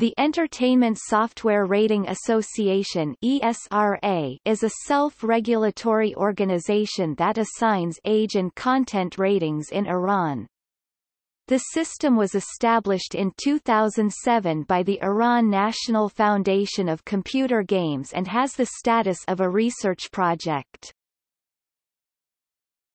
The Entertainment Software Rating Association ESRA is a self-regulatory organization that assigns age and content ratings in Iran. The system was established in 2007 by the Iran National Foundation of Computer Games and has the status of a research project.